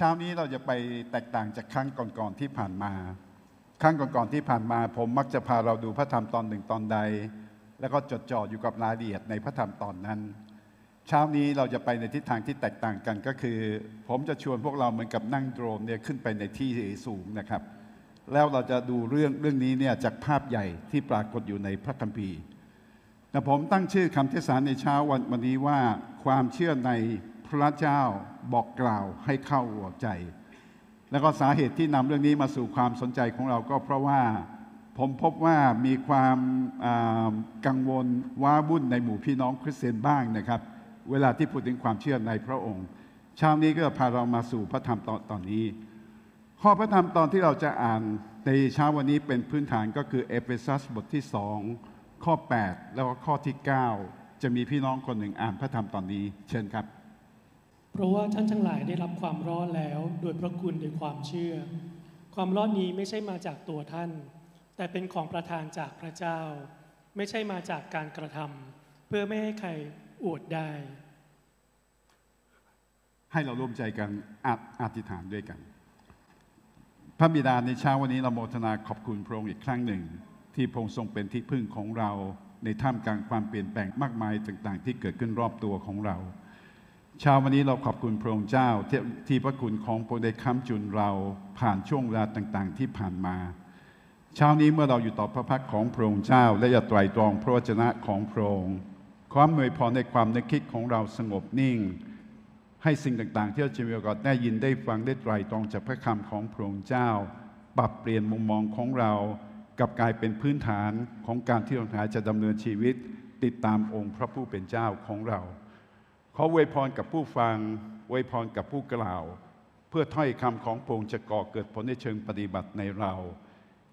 ช้านี้เราจะไปแตกต่างจากครั้งก่อนๆที่ผ่านมา ครั้งก่อนๆที่ผ่านมา ผมมักจะพาเราดูพระธรรมตอนหนึ่งตอนใด แล้วก็จดจ่ออยู่กับรายละเอียดในพระธรรมตอนนั้น เช้านี้เราจะไปในทิศทางที่แตกต่างกันก็คือ ผมจะชวนพวกเราเหมือนกับนั่งโดรนเนี่ยขึ้นไปในที่สูงนะครับ แล้วเราจะดูเรื่องเรื่องนี้เนี่ยจากภาพใหญ่ที่ปรากฏอยู่ในพระคัมภีร์แต่ผมตั้งชื่อคำเทศนาในเช้าวันวันนี้ว่าความเชื่อในพระเจ้าบอกกล่าวให้เข้าหัวใจ แล้วก็สาเหตุที่นำเรื่องนี้มาสู่ความสนใจของเราก็เพราะว่าผมพบว่ามีความกังวลว้าวุ่นในหมู่พี่น้องคริสเตียนบ้างนะครับ เวลาที่พูดถึงความเชื่อในพระองค์เช้านี้ก็พาเรามาสู่พระธรรมตอนตอนนี้ข้อพระธรรมตอนที่เราจะอ่านในเช้าวันนี้เป็นพื้นฐานก็คือเอเฟซัสบทที่สองข้อ 8 แล้วก็ข้อที่ 9 จะมีพี่น้องคนหนึ่งอ่านพระธรรมตอนนี้เชิญครับเพราะว่าท่านทั้งหลายได้รับความรอดแล้ว โดยพระคุณโดยความเชื่อ ความรอดนี้ไม่ใช่มาจากตัวท่าน แต่เป็นของประทานจากพระเจ้า ไม่ใช่มาจากการกระทำ เพื่อไม่ให้ใครอวดได้ ให้เราร่วมใจกันอธิษฐานด้วยกัน พระบิดาในเช้าวันนี้เราโมทนาขอบคุณพระองค์อีกครั้งหนึ่ง ที่พระองค์ทรงเป็นที่พึ่งของเราในท่ามกลางความเปลี่ยนแปลงมากมายต่าง ๆ ที่เกิดขึ้นรอบตัวของเราเช้าวันนี้เราขอบคุณพระองค์เจ้าที่พระคุณของพระได้ค้ำจุนเราผ่านช่วงเวลาต่างๆ ที่ผ่านมาเช้านี้เมื่อเราอยู่ต่อพระพักของพระองค์เจ้า และอย่าไตรตรองพระวจนะของพระองค์ความเม่ตยพในความนึกคิดของเราสงบนิ่ง ให้สิ่งต่างๆที่เราจะมีโอกาสได้ยินได้ฟังได้ไตรตรองจากพระคำของพระองค์เจ้า ปรับเปลี่ยนมุมมองของเรากับกลายเป็นพื้นฐานของการที่เราจะดำเนินชีวิตติดตามองค์พระผู้เป็นเจ้าของเราอเวยพรกับผู้ฟังเวยพรกับผู้กล่าว เพื่อถ้อยคำของพระองค์จะก่อเกิดผลในเชิงปฏิบัติในเรา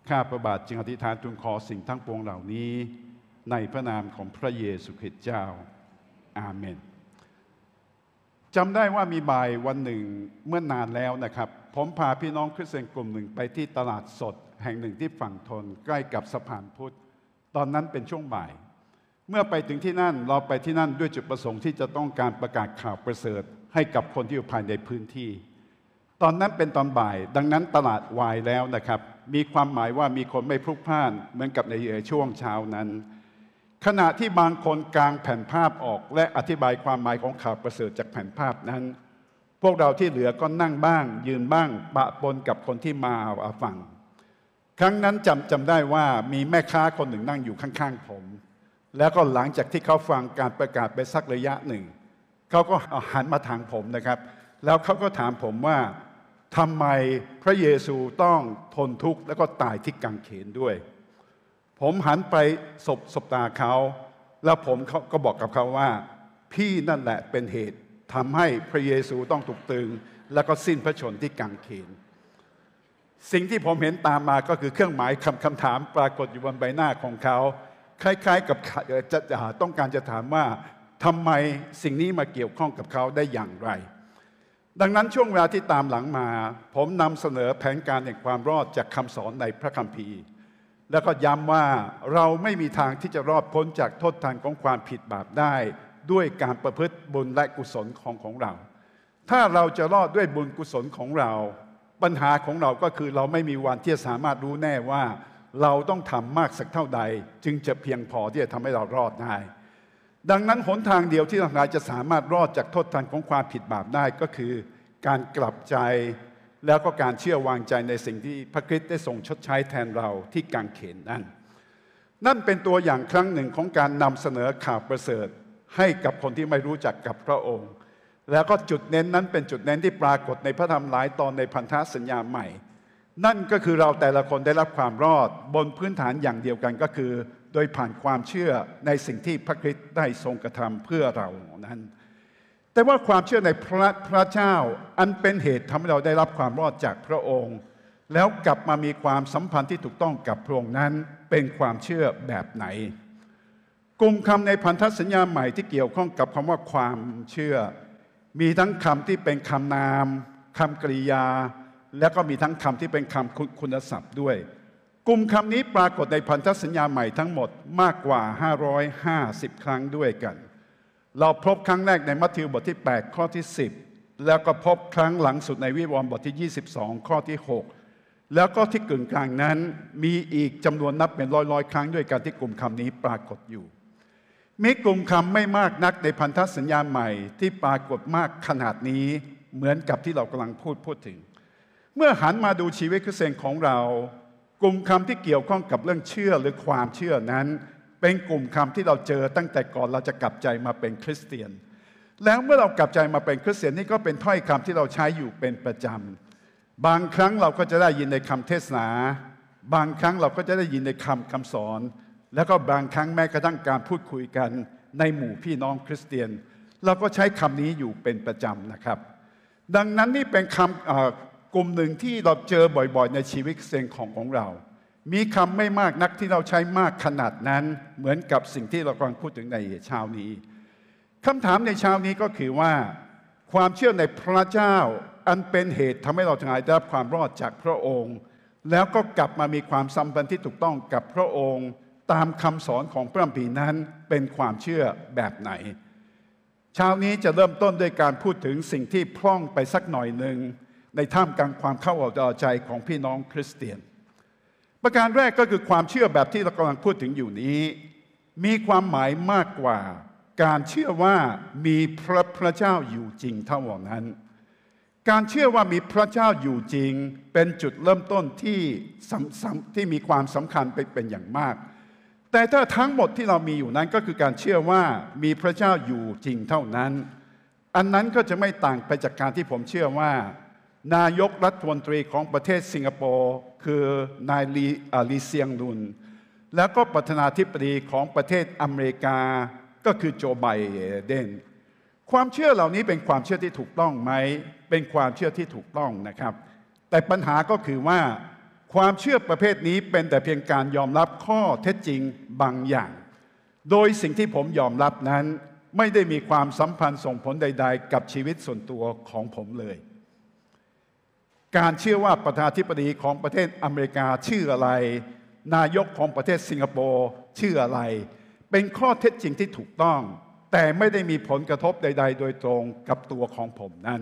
ข้าประบาทจึงอธิษฐานทูลขอสิ่งทั้งปวงเหล่านี้ในพระนามของพระเยซูคริสต์เจ้าอาเมนจำได้ว่ามีบ่ายวันหนึ่งเมื่อนานแล้วนะครับ ผมพาพี่น้องคริสเตียนกลุ่มหนึ่งไปที่ตลาดสด แห่งหนึ่งที่ฝั่งทนใกล้กับสะพานพุทธตอนนั้นเป็นช่วงบ่ายเมื่อไปถึงที่นั่นเราไปที่นั่นด้วยจุดประสงค์ที่จะต้องการประกาศข่าวประเสริฐ ให้กับคนที่อยู่ภายในพื้นที่ ตอนนั้นเป็นตอนบ่าย ดังนั้นตลาดวายแล้วนะครับ มีความหมายว่ามีคนไม่พลุกพล่านเหมือนกับในช่วงเช้านั้น ขณะที่บางคนกลางแผ่นภาพออกและอธิบายความหมายของข่าวประเสริฐจากแผ่นภาพนั้น พวกเราที่เหลือก็นั่งบ้าง ยืนบ้างปะปนกับคนที่มาฟังครั้งนั้นจำจำได้ว่ามีแม่ค้าคนหนึ่งนั่งอยู่ข้างๆผมแล้วก็หลังจากที่เขาฟังการประกาศไปสักระยะหนึ่ง เขาก็หันมาทางผมนะครับ แล้วเขาก็ถามผมว่าทำไมพระเยซูต้องทนทุกข์แล้วก็ตายที่กังเขนด้วย ผมหันไปสบสบตาเขา แล้วผมก็บอกกับเขาว่า พี่นั่นแหละเป็นเหตุทำให้พระเยซูต้องถูกตึงแล้วก็สิ้นพระชนที่กังเขน สิ่งที่ผมเห็นตามมาก็คือเครื่องหมายคำคำถามปรากฏอยู่บนใบหน้าของเขาคล้าย ๆ กับจะต้องการจะถามว่าทำไมสิ่งนี้มาเกี่ยวข้องกับเขาได้อย่างไร ดังนั้นช่วงเวลาที่ตามหลังมา ผมนำเสนอแผนการแห่งความรอดจากคำสอนในพระคัมภีร์แล้วก็ย้ำว่าเราไม่มีทางที่จะรอดพ้นจากโทษทานของความผิดบาปได้ ด้วยการประพฤติบุญและกุศลของของเรา ถ้าเราจะรอดด้วยบุญกุศลของเรา ปัญหาของเราก็คือเราไม่มีวันที่จะสามารถรู้แน่ว่าเราต้องทำมากสักเท่าใด จึงจะเพียงพอที่จะทำให้เรารอดได้ ดังนั้นหนทางเดียวที่ทนายจะสามารถรอดจากโทษทันของความผิดบาปได้ก็คือ การกลับใจ แล้วก็การเชื่อวางใจในสิ่งที่พระคริสต์ได้ทรงชดใช้แทนเราที่กางเขนนั่นนั่นเป็นตัวอย่างครั้งหนึ่งของการนำเสนอข่าวประเสริฐให้กับคนที่ไม่รู้จักกับพระองค์ แล้วก็จุดเน้นนั้นเป็นจุดเน้นที่ปรากฏในพระธรรมหลายตอนในพันธสัญญาใหม่นั่นก็คือเราแต่ละคนได้รับความรอดบนพื้นฐานอย่างเดียวกันก็คือ โดยผ่านความเชื่อในสิ่งที่พระคริสต์ได้ทรงกระทำเพื่อเรานั้น แต่ว่าความเชื่อในพระพระเจ้าอันเป็นเหตุทำให้เราได้รับความรอดจากพระองค์ แล้วกลับมามีความสัมพันธ์ที่ถูกต้องกับพระองค์นั้นเป็นความเชื่อแบบไหน กลุ่มคำในพันธสัญญาใหม่ที่เกี่ยวข้องกับคำว่าความเชื่อ มีทั้งคำที่เป็นคำนามคำกริยาแล้วก็มีทั้งคำที่เป็นคำคุณศัพท์ด้วย กลุ่มคำนี้ปรากฏในพันธสัญญาใหม่ทั้งหมดมากกว่า 550 ครั้งด้วยกัน เราพบครั้งแรกในมัทธิวบทที่ 8 ข้อที่ 10 แล้วก็พบครั้งหลังสุดในวิวรณ์บทที่ 22 ข้อที่ 6 แล้วก็ที่กึ่งกลางนั้นมีอีกจำนวนนับเป็นร้อยๆครั้งด้วยกันที่กลุ่มคำนี้ปรากฏอยู่ มีกลุ่มคำไม่มากนักในพันธสัญญาใหม่ที่ปรากฏมากขนาดนี้ เหมือนกับที่เรากำลังพูดพูดถึงเมื่อหันมาดูชีวิตคริสเตียนของเรา กลุ่มคำที่เกี่ยวข้องกับเรื่องเชื่อหรือความเชื่อนั้น เป็นกลุ่มคำที่เราเจอตั้งแต่ก่อนเราจะกลับใจมาเป็นคริสเตียน แล้วเมื่อเรากลับใจมาเป็นคริสเตียนนี่ก็เป็นถ้อยคำที่เราใช้อยู่เป็นประจำบางครั้งเราก็จะได้ยินในคำเทศนา บางครั้งเราก็จะได้ยินในคำคำสอน แล้วก็บางครั้งแม้กระทั่งการพูดคุยกันในหมู่พี่น้องคริสเตียน เราก็ใช้คำนี้อยู่เป็นประจำนะครับ ดังนั้นนี่เป็นคำกลุ่มหนึ่งที่เราเจอบ่อยๆ ในชีวิตเซงของของเรา มีคำไม่มากนักที่เราใช้มากขนาดนั้น เหมือนกับสิ่งที่เรากำลังพูดถึงในเช้านี้ คำถามในเช้านี้ก็คือว่า ความเชื่อในพระเจ้าอันเป็นเหตุทำให้เราทั้งหลายได้รับความรอดจากพระองค์ แล้วก็กลับมามีความสัมพันธ์ที่ถูกต้องกับพระองค์ ตามคำสอนของพระบีนั้นเป็นความเชื่อแบบไหนเช้านี้จะเริ่มต้นด้วยการพูดถึงสิ่งที่พร่องไปสักหน่อยหนึ่งในท่ามกลางความเข้าอกเอาใจของพี่น้องคริสเตียน ประการแรกก็คือความเชื่อแบบที่เรากำลังพูดถึงอยู่นี้ มีความหมายมากกว่าการเชื่อว่ามีพระพระเจ้าอยู่จริงเท่านั้น การเชื่อว่ามีพระเจ้าอยู่จริง เป็นจุดเริ่มต้นที่ที่มีความสำคัญเป็นอย่างมาก แต่ถ้าทั้งหมดที่เรามีอยู่นั้นก็คือการเชื่อว่ามีพระเจ้าอยู่จริงเท่านั้น อันนั้นก็จะไม่ต่างไปจากการที่ผมเชื่อว่านายกรัฐมนตรีของประเทศสิงคโปร์คือนายลีลเซียงลุนแล้วก็ประธานาธิบดีของประเทศอเมริกาก็คือโจไบเดนความเชื่อเหล่านี้เป็นความเชื่อที่ถูกต้องไหม เป็นความเชื่อที่ถูกต้องนะครับ แต่ปัญหาก็คือว่า ความเชื่อประเภทนี้เป็นแต่เพียงการยอมรับข้อเท็จจริงบางอย่าง โดยสิ่งที่ผมยอมรับนั้นไม่ได้มีความสัมพันธ์ส่งผลใด ๆ กับชีวิตส่วนตัวของผมเลยการเชื่อว่าประธานาธิบดีของประเทศอเมริกาชื่ออะไร นายกของประเทศสิงคโปร์ชื่ออะไร เป็นข้อเท็จจริงที่ถูกต้อง แต่ไม่ได้มีผลกระทบใด ๆ โดยตรงกับตัวของผมนั้น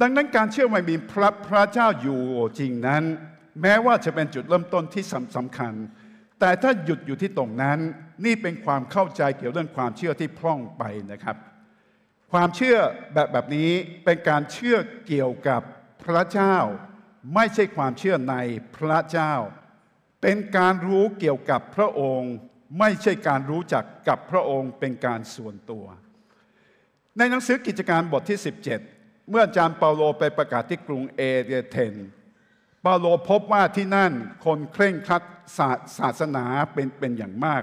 ดังนั้นการเชื่อว่ามีพระพระเจ้าอยู่จริงนั้น แม้ว่าจะเป็นจุดเริ่มต้นที่สำคัญ แต่ถ้าหยุดอยู่ที่ตรงนั้นนี่เป็นความเข้าใจเกี่ยวเรื่องความเชื่อที่พร่องไปนะครับ ความเชื่อแบบแบบนี้เป็นการเชื่อเกี่ยวกับพระเจ้าไม่ใช่ความเชื่อในพระเจ้า เป็นการรู้เกี่ยวกับพระองค์ ไม่ใช่การรู้จักกับพระองค์เป็นการส่วนตัว ในหนังสือกิจการบทที่ 17 เมื่ออาจารย์เปาโลไปประกาศที่กรุงเอเดเทนเปาโลพบว่าที่นั่นคนเคร่งครัดศาสนาเป็นเป็นอย่างมาก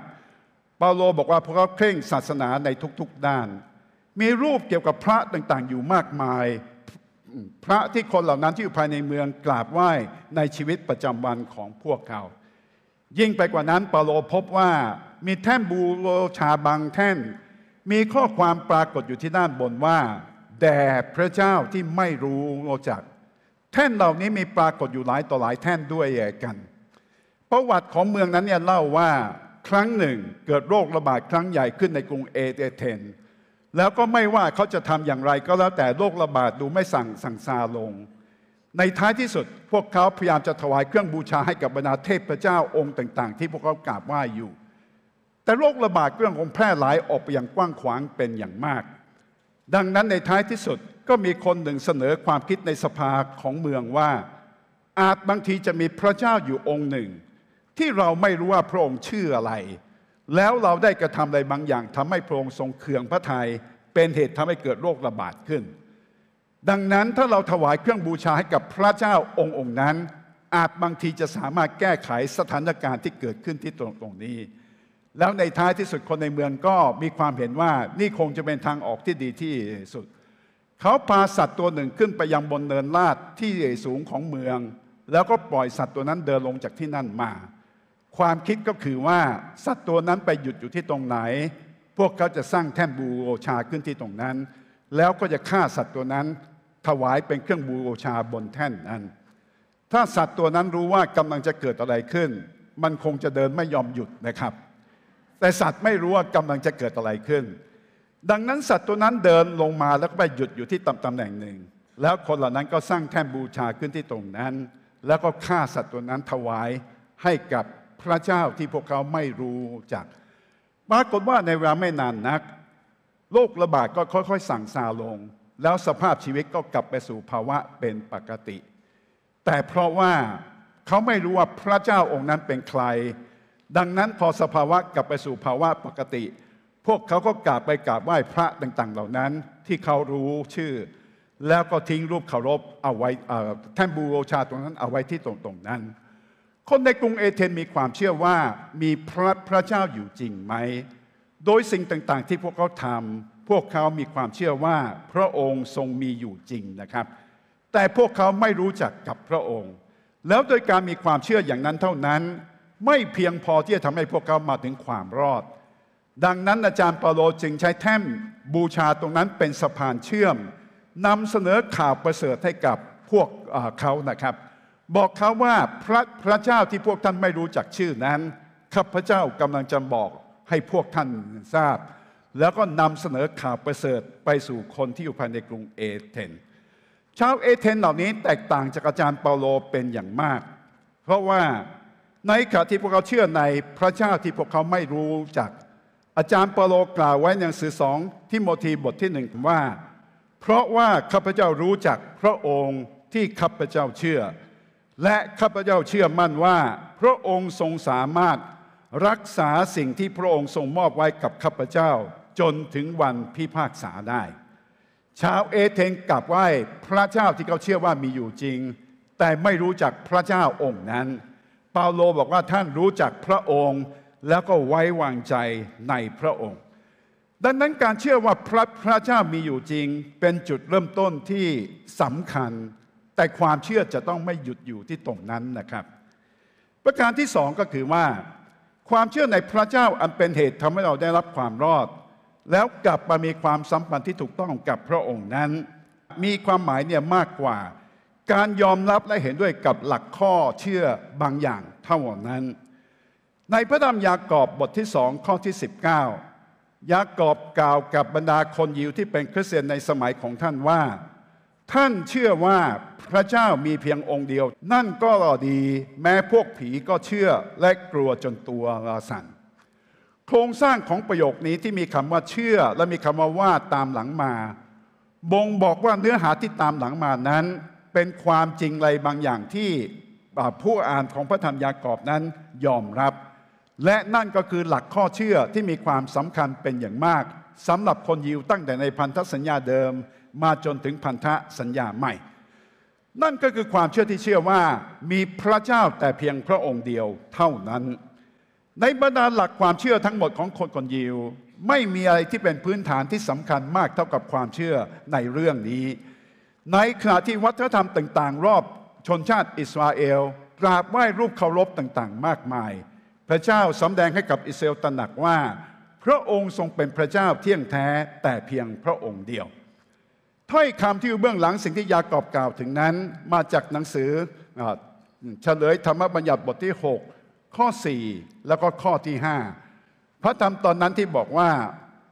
เปาโลบอกว่าพวกเขาเคร่งศาสนาในทุกๆด้าน มีรูปเกี่ยวกับพระต่างๆอยู่มากมายพระที่คนเหล่านั้นที่อยู่ภายในเมืองกราบไหว้ ในชีวิตประจาวันของพวกเขา ยิ่งไปกว่านั้นเปาโลพบว่ามีแท่นบูโรชาบางแท่น มีข้อความปรากฏอยู่ที่ด้านบนว่า แด่พระเจ้าที่ไม่รู้รจักแท่นเหล่านี้มีปรากฏอยู่หลายต่อหลายแท่นด้วยกัน ประวัติของเมืองนั้นเนี่ยเล่าว่า ครั้งหนึ่งเกิดโรคระบาดครั้งใหญ่ขึ้นในกรุงเอเธนแล้วก็ไม่ว่าเขาจะทำอย่างไรก็แล้วแต่โรคระบาดดูไม่สั่งสั่งซาลง ในท้ายที่สุดพวกเขาพยายามจะถวายเครื่องบูชาให้กับบรรดาเทพเจ้าองค์ต่าง ๆ ที่พวกเขากราบไหว้อยู่ แต่โรคระบาดเรื่องคงแพร่หลายออกไปอย่างกว้างขวางเป็นอย่างมาก ดังนั้นในท้ายที่สุดก็มีคนหนึ่งเสนอความคิดในสภาของเมืองว่า อาจบางทีจะมีพระเจ้าอยู่องค์หนึ่ง ที่เราไม่รู้ว่าพระองค์ชื่ออะไรแล้วเราได้กระทำอะไรบางอย่างทำให้พระองค์ทรงเคืองพระทยัยเป็นเหตุทำให้เกิดโรคระบาดขึ้น ดังนั้นถ้าเราถวายเครื่องบูชาให้กับพระเจ้าองค์องค์นั้น อาจบางทีจะสามารถแก้ไขสถานการณ์ที่เกิดขึ้นที่ตรงตรงนี้ แล้วในท้ายที่สุดคนในเมืองก็มีความเห็นว่านี่คงจะเป็นทางออกที่ดีที่สุด เขาพาสัตว์ตัวหนึ่งขึ้นไปยังบนเนินลาดที่สูงของเมือง แล้วก็ปล่อยสัตว์ตัวนั้นเดินลงจากที่นั่นมาความคิดก็คือว่าสัตว์ตัวนั้นไปหยุดอยู่ที่ตรงไหน พวกเขาจะสร้างแท่นบูโอชาขึ้นที่ตรงนั้น แล้วก็จะฆ่าสัตว์ตัวนั้นถวายเป็นเครื่องบูโอชาบนแท่นนั้นถ้าสัตว์ตัวนั้นรู้ว่ากำลังจะเกิดอะไรขึ้น มันคงจะเดินไม่ยอมหยุดนะครับ แต่สัตว์ไม่รู้ว่ากำลังจะเกิดอะไรขึ้น ดังนั้นสัตว์ตัวนั้นเดินลงมาแล้วก็ไปหยุดอยู่ที่ตำตำแหน่งหนึ่ง แล้วคนเหล่านั้นก็สร้างแท่นบูชาขึ้นที่ตรงนั้น แล้วก็ฆ่าสัตว์ตัวนั้นถวายให้กับพระเจ้าที่พวกเขาไม่รู้จักปรากฏว่าในเวลาไม่นานนักโรคระบาดก็ค่อยๆสั่งซาลง แล้วสภาพชีวิตก็กลับไปสู่ภาวะเป็นปกติ แต่เพราะว่าเขาไม่รู้ว่าพระเจ้าองค์นั้นเป็นใคร ดังนั้นพอสภาวะกลับไปสู่ภาวะปกติ พวกเขาก็กราบไปกราบไหว้พระต่าง ๆ เหล่านั้นที่เขารู้ชื่อ แล้วก็ทิ้งรูปเคารพเอาไว้แท่นบูชาตรงนั้นเอาไว้ที่ตรงตรงนั้นคนในกรุงเอเธนมีความเชื่อว่ามีพระพระเจ้าอยู่จริงไหม โดยสิ่งต่าง ๆที่พวกเขาทำพวกเขามีความเชื่อว่าพระองค์ทรงมีอยู่จริงนะครับ แต่พวกเขาไม่รู้จักกับพระองค์ แล้วโดยการมีความเชื่ออย่างนั้นเท่านั้นไม่เพียงพอที่จะทำให้พวกเขามาถึงความรอด ดังนั้นอาจารย์เปาโลจึงใช้แท่นบูชาตรงนั้นเป็นสะพานเชื่อมนำเสนอข่าวประเสริฐให้กับพวกเขานะครับบอกเขาว่าพระพระเจ้าที่พวกท่านไม่รู้จักชื่อนั้นข้าพเจ้ากำลังจะบอกให้พวกท่านทราบ แล้วก็นำเสนอข่าวประเสริฐไปสู่คนที่อยู่ภายในกรุงเอเธนชาวเอเธนเหล่านี้แตกต่างจากอาจารย์เปาโลเป็นอย่างมาก เพราะว่าในขณะที่พวกเขาเชื่อในพระเจ้าที่พวกเขาไม่รู้จัก อาจารย์เปาโลกล่าวไว้ในหนังสือสองทิโมธีบทที่หนึ่งว่า เพราะว่าข้าพเจ้ารู้จักพระองค์ที่ข้าพเจ้าเชื่อและข้าพเจ้าเชื่อมั่นว่า พระองค์ทรงสามารถรักษาสิ่งที่พระองค์ทรงมอบไว้กับข้าพเจ้าจนถึงวันพิพากษาได้ชาวเอเธนกลับไหว้ พระเจ้าที่เขาเชื่อว่ามีอยู่จริง แต่ไม่รู้จักพระเจ้าองค์นั้น เปาโลบอกว่าท่านรู้จักพระองค์แล้วก็ไว้วางใจในพระองค์ ดังนั้นการเชื่อว่าพระพระเจ้ามีอยู่จริงเป็นจุดเริ่มต้นที่สำคัญแต่ความเชื่อจะต้องไม่หยุดอยู่ที่ตรงนั้นนะครับ ประการที่สองก็คือว่า ความเชื่อในพระเจ้าอันเป็นเหตุทำให้เราได้รับความรอด แล้วกลับมามีความสัมพันธ์ที่ถูกต้องกับพระองค์นั้น มีความหมายเนี่ยมากกว่า การยอมรับและเห็นด้วยกับหลักข้อเชื่อบางอย่างเท่านั้น ในพระธรรมยากอบบทที่สองข้อที่ 19 ยากอบกล่าวกับบรรดาคนยิวที่เป็นคริสเตียนในสมัยของท่านว่าท่านเชื่อว่าพระเจ้ามีเพียงองค์เดียว นั่นก็ดี แม้พวกผีก็เชื่อและกลัวจนตัวลาสันโครงสร้างของประโยคนี้ที่มีคำว่าเชื่อ และมีคำว่าว่าตามหลังมาบ่งบอกว่าเนื้อหาที่ตามหลังมานั้น เป็นความจริงอะไรบางอย่างที่ผู้อ่านของพระธรรมยากอบนั้นยอมรับ และนั่นก็คือหลักข้อเชื่อที่มีความสำคัญเป็นอย่างมากสำหรับคนยิวตั้งแต่ในพันธสัญญาเดิมมาจนถึงพันธสัญญาใหม่ นั่นก็คือความเชื่อที่เชื่อว่ามีพระเจ้าแต่เพียงพระองค์เดียวเท่านั้น ในบรรดาหลักความเชื่อทั้งหมดของคนคนยิว ไม่มีอะไรที่เป็นพื้นฐานที่สำคัญมากเท่ากับความเชื่อในเรื่องนี้ ในขณะที่วัฒนธรรมต่าง ๆ รอบชนชาติอิสราเอลกราบไหว้รูปเคารพต่างๆ มากมาย พระเจ้าสำแดงให้กับอิสราเอลตระหนักว่า พระองค์ทรงเป็นพระเจ้าเที่ยงแท้แต่เพียงพระองค์เดียวถ้อยคำที่อยู่เบื้องหลังสิ่งที่ยากอบกล่าวถึงนั้นมาจากหนังสือเฉลยธรรมบัญญัติบทที่ 6 ข้อ4แล้วก็ข้อที่5พระธรรมตอนนั้นที่บอกว่า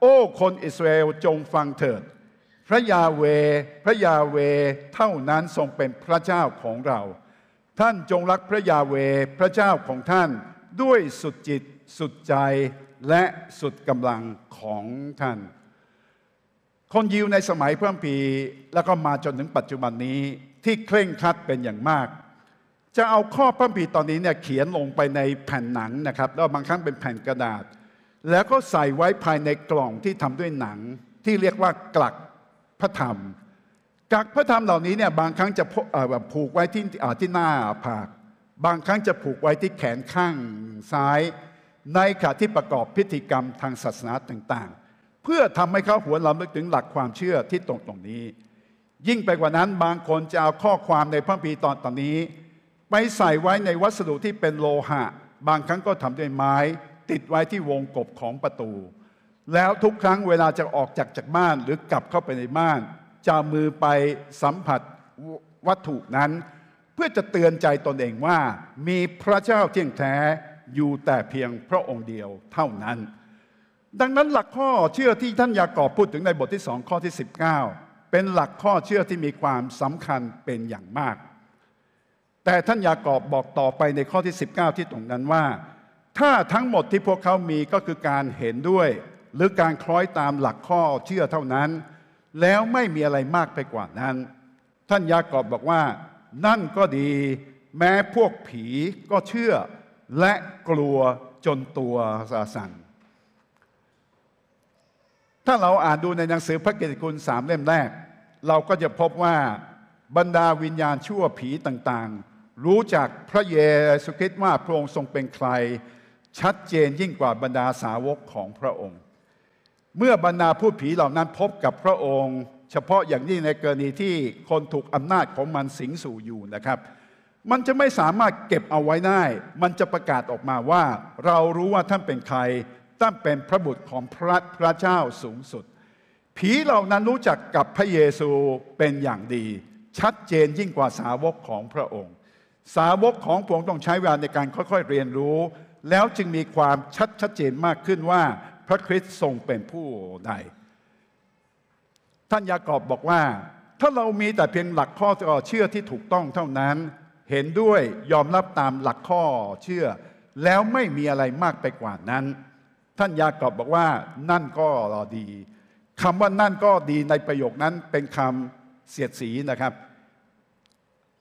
โอ้คนอิสราเอลจงฟังเถิด พระยาเวพระยาเวเท่านั้นทรงเป็นพระเจ้าของเรา ท่านจงรักพระยาเวพระเจ้าของท่านด้วยสุดจิตสุดใจและสุดกำลังของท่านคนยิวในสมัยพระพีแล้วก็มาจนถึงปัจจุบันนี้ที่เคร่งครัดเป็นอย่างมาก จะเอาข้อพระพีตอนนี้เนี่ยเขียนลงไปในแผ่นหนังนะครับแล้วบางครั้งเป็นแผ่นกระดาษ แล้วก็ใส่ไว้ภายในกล่องที่ทำด้วยหนัง ที่เรียกว่ากลักพระธรรมกักพระธรรมเหล่านี้เนี่ยบางครั้งจะผูกไว้ที่ที่หน้าผากบางครั้งจะผูกไว้ที่แขนข้างซ้ายในขณะที่ประกอบพิธีกรรมทางศาสนาต่างๆเพื่อทำให้เขาหวนลำลึกถึงหลักความเชื่อที่ตรงตรงนี้ ยิ่งไปกว่านั้นบางคนจะเอาข้อความในพระปีตอนตอนนี้ ไปใส่ไว้ในวัสดุที่เป็นโลหะ บางครั้งก็ทำด้วยไม้ติดไว้ที่วงกบของประตู แล้วทุกครั้งเวลาจะออกจากจากบ้านหรือกลับเข้าไปในบ้าน จะมือไปสัมผัสวัตถุนั้น เพื่อจะเตือนใจตนเองว่ามีพระเจ้าเที่ยงแท้อยู่แต่เพียงพระองค์เดียวเท่านั้นดังนั้นหลักข้อเชื่อที่ท่านยากอบพูดถึงในบทที่สองข้อที่ 19 เป็นหลักข้อเชื่อที่มีความสำคัญเป็นอย่างมาก แต่ท่านยากอบบอกต่อไปในข้อที่ 19 ที่ตรงนั้นว่า ถ้าทั้งหมดที่พวกเขามีก็คือการเห็นด้วย หรือการคล้อยตามหลักข้อเชื่อเท่านั้น แล้วไม่มีอะไรมากไปกว่านั้น ท่านยากอบบอกว่านั่นก็ดีแม้พวกผีก็เชื่อ และกลัวจนตัวสาสั่นถ้าเราอ่านดูในหนังสือพระเกศติคุณสามเล่มแรก เราก็จะพบว่าบรรดาวิญญาณชั่วผีต่างๆ รู้จักพระเยซูคริสต์ว่าพระองค์ทรงเป็นใคร ชัดเจนยิ่งกว่าบรรดาสาวกของพระองค์ เมื่อบรรดาผู้ผีเหล่านั้นพบกับพระองค์ เฉพาะอย่างนี้ในกรณีที่คนถูกอำนาจของมันสิงสู่อยู่นะครับ มันจะไม่สามารถเก็บเอาไว้ได้ มันจะประกาศออกมาว่าเรารู้ว่าท่านเป็นใครตั้งเป็นพระบุตรของพระพระเจ้าสูงสุด ผีเหล่านั้นรู้จักกับพระเยซูเป็นอย่างดี ชัดเจนยิ่งกว่าสาวกของพระองค์ สาวกของพระองค์ต้องใช้เวลาในการค่อยๆ เรียนรู้ แล้วจึงมีความชัดชัดเจนมากขึ้นว่าพระคริสต์ทรงเป็นผู้ใด ท่านยากอบบอกว่า ถ้าเรามีแต่เพียงหลักข้อเชื่อที่ถูกต้องเท่านั้น เห็นด้วยยอมรับตามหลักข้อเชื่อ แล้วไม่มีอะไรมากไปกว่านั้นท่านยากอบบอกว่านั่นก็รอดีคำว่านั่นก็ดีในประโยคนั้นเป็นคำเสียดสีนะครับ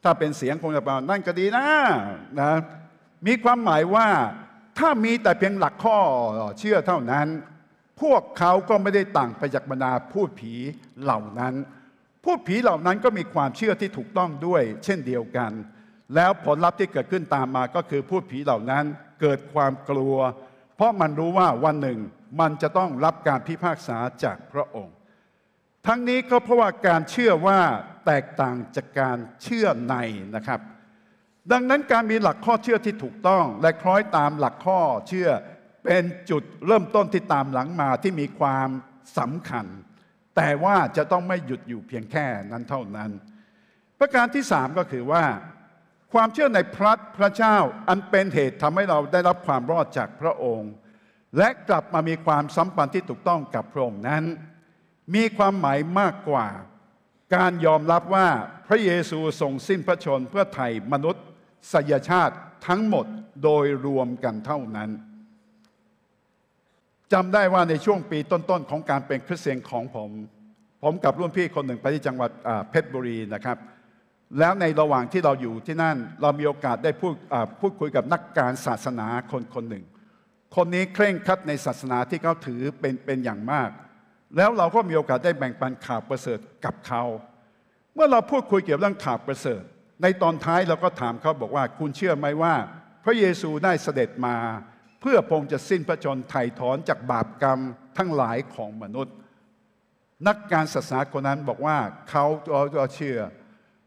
ถ้าเป็นเสียงคงจะประมาณนั่นก็ดีนะนะมีความหมายว่าถ้ามีแต่เพียงหลักข้อเชื่อเท่านั้น พวกเขาก็ไม่ได้ต่างไปจากบรรดาผู้ผีเหล่านั้นผู้ผีเหล่านั้นก็มีความเชื่อที่ถูกต้องด้วย เช่นเดียวกัน แล้วผลลัพธ์ที่เกิดขึ้นตามมาก็คือผู้ผีเหล่านั้นเกิดความกลัวเพราะมันรู้ว่าวันหนึ่งมันจะต้องรับการพิพากษาจากพระองค์ ทั้งนี้ก็เพราะว่าการเชื่อว่าแตกต่างจากการเชื่อในนะครับ ดังนั้นการมีหลักข้อเชื่อที่ถูกต้อง และคล้อยตามหลักข้อเชื่อเป็นจุดเริ่มต้นที่ตามหลังมาที่มีความสำคัญ แต่ว่าจะต้องไม่หยุดอยู่เพียงแค่นั้นเท่านั้น ประการที่สามก็คือว่าความเชื่อในพระพระเจ้าอันเป็นเหตุทำให้เราได้รับความรอดจากพระองค์ และกลับมามีความสัมพันธ์ที่ถูกต้องกับพระองค์นั้น มีความหมายมากกว่า การยอมรับว่าพระเยซูทรงสิ้นพระชนเพื่อไถ่มนุษย์ สยชาติทั้งหมดโดยรวมกันเท่านั้นจำได้ว่าในช่วงปีต้นๆ ของการเป็นคริสเตียนของผม ผมกับรุ่นพี่คนหนึ่งไปที่จังหวัดเพชรบุรีนะครับแล้วในระหว่างที่เราอยู่ที่นั่นเรามีโอกาสได้พูดพูดคุยกับนักการศาสนาคนคนหนึ่ง คนนี้เคร่งครัดในศาสนาที่เขาถือเป็นเป็นอย่างมาก แล้วเราก็มีโอกาสได้แบ่งปันข่าวประเสริฐกับเขา เมื่อเราพูดคุยเกี่ยวกับเรื่องข่าวประเสริฐ ในตอนท้ายเราก็ถามเขาบอกว่าคุณเชื่อไหมว่า พระเยซูได้เสด็จมา เพื่อพงจะสิ้นพระชนไถ่ถอนจากบาปกรรมทั้งหลายของมนุษย์ นักการศาสนาคนนั้นบอกว่าเขาเชื่อ